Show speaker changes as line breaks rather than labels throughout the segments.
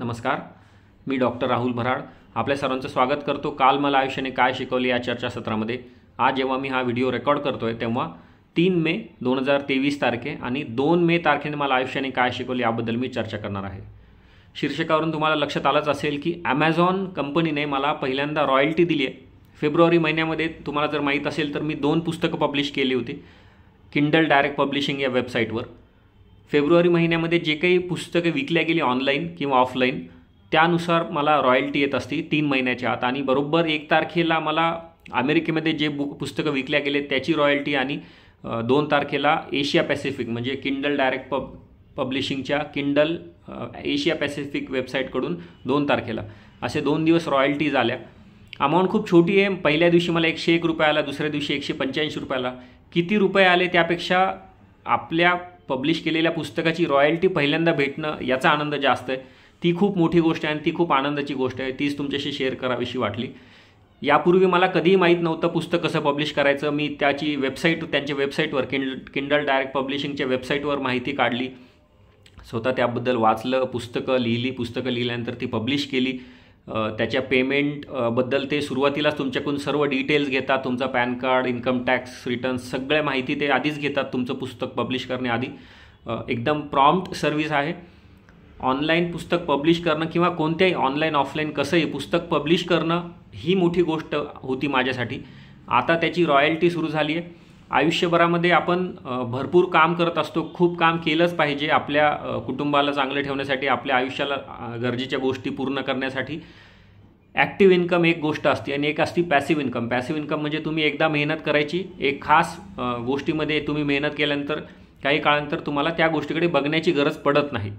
नमस्कार मी डॉक्टर राहुल भराड आपल्या सर्वांचं स्वागत करतो काल मला आयुष्याने काय शिकवले या चर्चासत्रामध्ये आज जेव्हा मी हा व्हिडिओ रेकॉर्ड करतो आहे तेव्हा तीन मे दोन हजार तेवीस तारखे आणि दोन मे तारखेने मला आयुष्याने काय शिकवले याबद्दल मी चर्चा करणार आहे शीर्षकावरून तुम्हाला लक्षात आलंच असेल की ॲमेझॉन कंपनीने मला पहिल्यांदा रॉयल्टी दिली आहे फेब्रुवारी महिन्यामध्ये तुम्हाला जर माहीत असेल तर मी दोन पुस्तकं पब्लिश केली होती किंडल डायरेक्ट पब्लिशिंग या वेबसाईटवर फेब्रुवारी महिन्यामध्ये जे काही पुस्तकं विकल्या गेली ऑनलाईन किंवा ऑफलाईन त्यानुसार मला रॉयल्टी येत असते तीन महिन्याच्या आत आणि बरोबर एक तारखेला मला अमेरिकेमध्ये जे बुक पुस्तकं विकल्या गेले त्याची रॉयल्टी आणि दोन तारखेला एशिया पॅसिफिक म्हणजे किंडल डायरेक्ट पब पब्लिशिंगच्या किंडल एशिया पॅसिफिक वेबसाईटकडून दोन तारखेला असे दोन दिवस रॉयल्टी झाल्या अमाऊंट खूप छोटी आहे पहिल्या दिवशी मला एकशे एक रुपये आला दुसऱ्या दिवशी एकशे पंच्याऐंशी रुपये आला किती रुपये आले त्यापेक्षा आपल्या पब्लिश केलेल्या पुस्तकाची रॉयल्टी पहिल्यांदा भेटणं याचा आनंद जास्त आहे ती खूप मोठी गोष्ट आहे आणि ती खूप आनंदाची गोष्ट आहे तीच तुमच्याशी शेअर करावीशी वाटली यापूर्वी मला कधीही माहीत नव्हतं पुस्तक कसं पब्लिश करायचं मी त्याची वेबसाईट त्यांच्या वेबसाईटवर किंड किंडल डायरेक्ट पब्लिशिंगच्या वेबसाईटवर माहिती काढली स्वतः त्याबद्दल वाचलं पुस्तकं लिहिली पुस्तकं लिहिल्यानंतर ती पब्लिश केली त्याच्या पेमेंटबद्दल ते सुरुवातीलाच तुमच्याकडून सर्व डिटेल्स घेतात तुमचा PAN card income tax return सगळ्या माहिती ते आधीच घेतात तुमचं पुस्तक पब्लिश करण्याआधी एकदम प्रॉम्प्ट सर्व्हिस आहे ऑनलाईन पुस्तक पब्लिश करणं किंवा कोणत्याही ऑनलाईन ऑफलाईन कसंही पुस्तक पब्लिश करणं ही मोठी गोष्ट होती माझ्यासाठी आता त्याची रॉयल्टी सुरू झाली आहे आयुष्यभरामध्ये आपण भरपूर काम करत असतो खूप काम केलंच पाहिजे आपल्या कुटुंबाला चांगलं ठेवण्यासाठी आपल्या आयुष्याला गरजेच्या गोष्टी पूर्ण करण्यासाठी ॲक्टिव्ह इन्कम एक गोष्ट असते आणि एक असते पॅसिव्ह इन्कम पॅसिव्ह इन्कम म्हणजे तुम्ही एकदा मेहनत करायची एक खास गोष्टीमध्ये तुम्ही मेहनत केल्यानंतर काही काळानंतर तुम्हाला त्या गोष्टीकडे बघण्याची गरज पडत नाही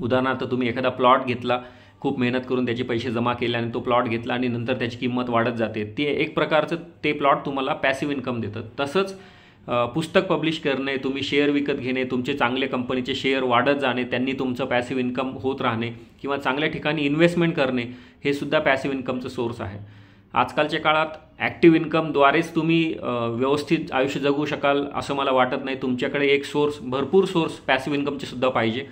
उदाहरणार्थ तुम्ही एखादा प्लॉट घेतला खूप मेहनत करून त्याचे पैसे जमा केले आणि तो प्लॉट घेतला आणि नंतर त्याची किंमत वाढत जाते ते एक प्रकारचं ते प्लॉट तुम्हाला पॅसिव्ह इन्कम देतं तसंच पुस्तक पब्लिश करणे तुम्ही शेअर विकत घेणे तुमचे चांगले कंपनीचे शेअर वाढत जाणे त्यांनी तुमचं पॅसिव्ह इन्कम होत राहणे किंवा चांगल्या ठिकाणी इन्व्हेस्टमेंट करणे हे सुद्धा पॅसिव्ह इन्कमचं सोर्स आहे आजकालच्या काळात ॲक्टिव्ह इन्कमद्वारेच तुम्ही व्यवस्थित आयुष्य जगू शकाल असं मला वाटत नाही तुमच्याकडे एक सोर्स भरपूर सोर्स पॅसिव्ह इन्कमचे सुद्धा पाहिजे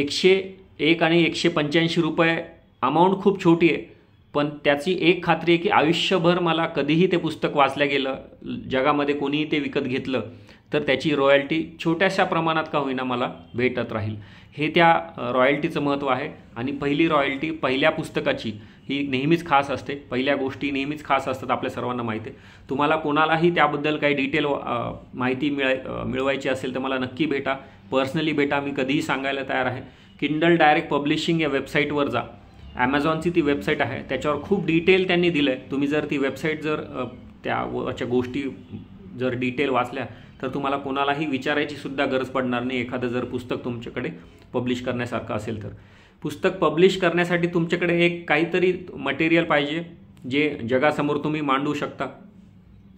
एकशे एक आणि एकशे पंच्याऐंशी रुपये अमाऊंट खूप छोटी आहे पण त्याची एक खात्री आहे की आयुष्यभर मला कधीही ते पुस्तक वाचलं गेलं जगामध्ये कोणीही ते विकत घेतलं तर त्याची रॉयल्टी छोट्याशा प्रमाणात का होईना मला भेटत राहील हे त्या रॉयल्टीचं महत्त्व आहे आणि पहिली रॉयल्टी पहिल्या पुस्तकाची ही नेहमीच खास असते पहिल्या गोष्टी नेहमीच खास असतात आपल्या सर्वांना माहिती आहे तुम्हाला कोणालाही त्याबद्दल काही डिटेल माहिती मिळाय मिळवायची असेल तर मला नक्की भेटा पर्सनली भेटा मी कधीही सांगायला तयार आहे किंडल डायरेक्ट पब्लिशिंग या वेबसाईटवर जा ॲमेझॉनची ती वेबसाईट आहे त्याच्यावर खूप डिटेल त्यांनी दिलं आहे तुम्ही जर ती वेबसाईट जर त्या गोष्टी जर डिटेल वाचल्या तर तुम्हाला कोणालाही विचारायची सुद्धा गरज पडणार नाही एखादं जर पुस्तक तुमच्याकडे पब्लिश करण्यासारखं असेल तर पुस्तक पब्लिश करण्यासाठी तुमच्याकडे एक काहीतरी मटेरियल पाहिजे जे जगासमोर तुम्ही मांडू शकता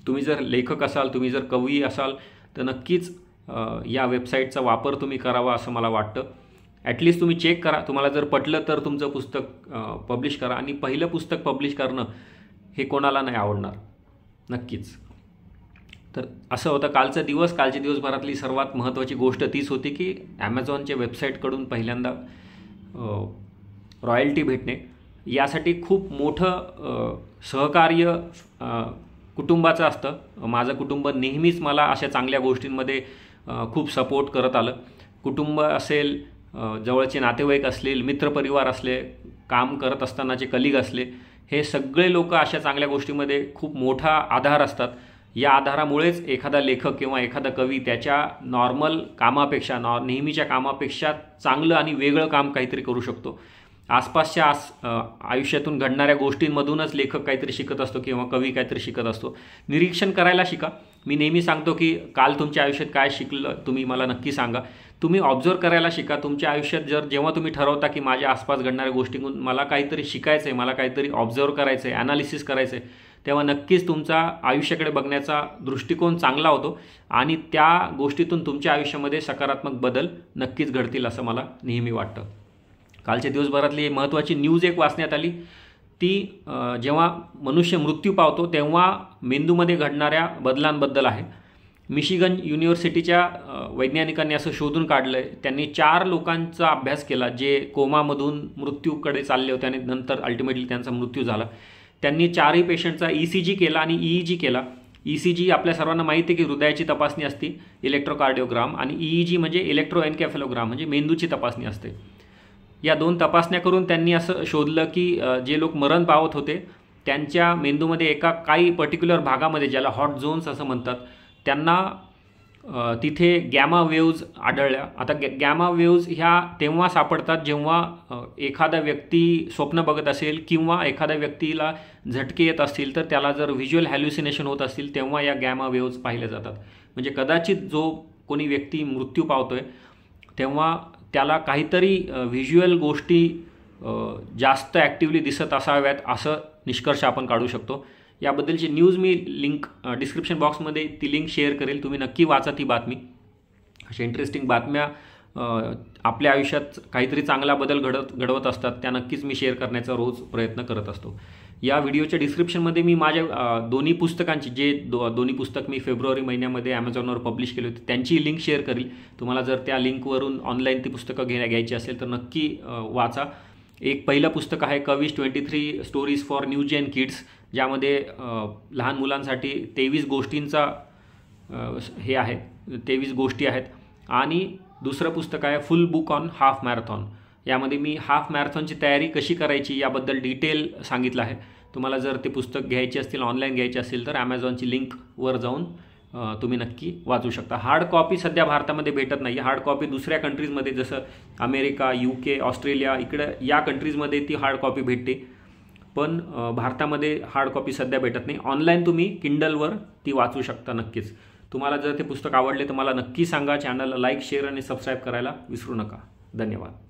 तुम्ही जर लेखक असाल तुम्ही जर कवी असाल तर नक्कीच या वेबसाईटचा वापर तुम्ही करावा असं मला वाटतं ॲटलिस्ट तुम्ही चेक करा तुम्हाला जर पटलं तर तुमचं पुस्तक पब्लिश करा आणि पहिलं पुस्तक पब्लिश करणं हे कोणाला नाही आवडणार नक्कीच तर असं होतं कालचा दिवस कालच्या दिवसभरातली सर्वात महत्त्वाची गोष्ट तीच होती की ॲमेझॉनच्या वेबसाईटकडून पहिल्यांदा रॉयल्टी भेटणे यासाठी खूप मोठं सहकार्य कुटुंबाचं असतं माझं कुटुंब नेहमीच मला अशा चांगल्या गोष्टींमध्ये खूप सपोर्ट करत आलं कुटुंब असेल जवळचे नातेवाईक असले मित्रपरिवार असले काम करत असतानाचे कलिग असले हे सगळे लोक अशा चांगल्या गोष्टीमध्ये खूप मोठा आधार असतात या आधारामुळेच एखादा लेखक किंवा एखादा कवी त्याच्या नॉर्मल कामापेक्षा नॉ नेहमीच्या कामापेक्षा चांगलं आणि वेगळं काम काहीतरी करू शकतो आसपासच्या आस आयुष्यातून घडणाऱ्या गोष्टींमधूनच लेखक काहीतरी शिकत असतो किंवा कवी काहीतरी शिकत असतो निरीक्षण करायला शिका मी नेहमी सांगतो की काल तुमच्या आयुष्यात काय शिकलं तुम्ही मला नक्की सांगा तुम्ही ऑब्झर्व करायला शिका तुमच्या आयुष्यात जर जेव्हा तुम्ही ठरवता की माझ्या आसपास घडणाऱ्या गोष्टींतून मला काहीतरी शिकायचं आहे मला काहीतरी ऑब्झर्व करायचं आहे ॲनालिसिस करायचं आहे तेव्हा नक्कीच तुमचा आयुष्याकडे बघण्याचा दृष्टिकोन चांगला होतो आणि त्या गोष्टीतून तुमच्या आयुष्यामध्ये सकारात्मक बदल नक्कीच घडतील असं मला नेहमी वाटतं कालच्या दिवसभरातली महत्त्वाची न्यूज एक वाचण्यात आली ती जेव्हा मनुष्य मृत्यू पावतो तेव्हा मेंदूमध्ये घडणाऱ्या बदलांबद्दल आहे मिशिगन युनिव्हर्सिटीच्या वैज्ञानिकांनी असं शोधून काढलं आहे त्यांनी चार लोकांचा अभ्यास केला जे कोमामधून मृत्यूकडे चालले होते आणि नंतर अल्टिमेटली त्यांचा मृत्यू झाला त्यांनी चारही पेशंटचा ई सी जी केला आणि ई e जी e केला ई सी जी आपल्या सर्वांना माहिती आहे की हृदयाची तपासणी असते इलेक्ट्रोकार्डिओग्राम आणि ई e जी म्हणजे इलेक्ट्रो एनकॅफेलोग्राम म्हणजे मेंदूची तपासणी असते या दोन तपासण्या करून त्यांनी असं शोधलं की जे लोक मरण पावत होते त्यांच्या मेंदूमध्ये एका काही पर्टिक्युलर भागामध्ये ज्याला हॉट झोन्स असं म्हणतात त्यांना तिथे गॅमा वेव्ज आढळल्या आता गॅ गॅमा वेव्ज ह्या तेव्हा सापडतात जेव्हा एखादा व्यक्ती स्वप्न बघत असेल किंवा एखाद्या व्यक्तीला झटके येत असतील तर त्याला जर व्हिज्युअल हॅल्युसिनेशन होत असतील तेव्हा या गॅमा वेव्ज पाहिल्या जातात म्हणजे कदाचित जो कोणी व्यक्ती मृत्यू पावतो आहे तेव्हा त्याला काहीतरी व्हिज्युअल गोष्टी जास्त ॲक्टिवली दिसत असाव्यात असं निष्कर्ष आपण काढू शकतो याबद्दलची न्यूज मी लिंक डिस्क्रिप्शन बॉक्समध्ये ती लिंक शेअर करेल तुम्ही नक्की वाचा ती बातमी अशा इंटरेस्टिंग बातम्या आपल्या आयुष्यात काहीतरी चांगला बदल घडत घडवत असतात त्या नक्कीच मी शेअर करण्याचा रोज प्रयत्न करत असतो या व्हिडिओच्या डिस्क्रिप्शनमध्ये मी माझ्या दोन्ही पुस्तकांची जे दो दोन्ही पुस्तक मी फेब्रुवारी महिन्यामध्ये ॲमेझॉनवर पब्लिश केले होते त्यांची लिंक शेअर करील तुम्हाला जर त्या लिंकवरून ऑनलाईन ती पुस्तकं घेण्या घ्यायची असेल तर नक्की वाचा एक पहिलं पुस्तक आहे कवीज twenty three stories for new gen kids ज्यामध्ये लहान मुलांसाठी तेवीस गोष्टींचा हे आहे तेवीस गोष्टी आहेत आणि दुसरं पुस्तक आहे full book on half marathon यामध्ये मी हाफ मॅरेथॉनची तयारी कशी करायची याबद्दल डिटेल सांगितलं आहे तुम्हाला जर ते पुस्तक घ्यायचे असतील ऑनलाईन घ्यायचे असतील तर ॲमेझॉनची लिंकवर जाऊन तुम्ही नक्की वाचू शकता हार्ड कॉपी सध्या भारतामध्ये भेटत नाही हार्ड कॉपी दुसऱ्या कंट्रीजमध्ये जसं अमेरिका यू के ऑस्ट्रेलिया इकडं या कंट्रीजमध्ये ती हार्ड कॉपी भेटते पण भारतामध्ये हार्ड कॉपी सध्या भेटत नाही ऑनलाईन तुम्ही किंडलवर ती वाचू शकता नक्कीच तुम्हाला जर ते पुस्तक आवडले तर मला नक्की सांगा चॅनलला लाईक शेअर आणि सबस्क्राईब करायला विसरू नका धन्यवाद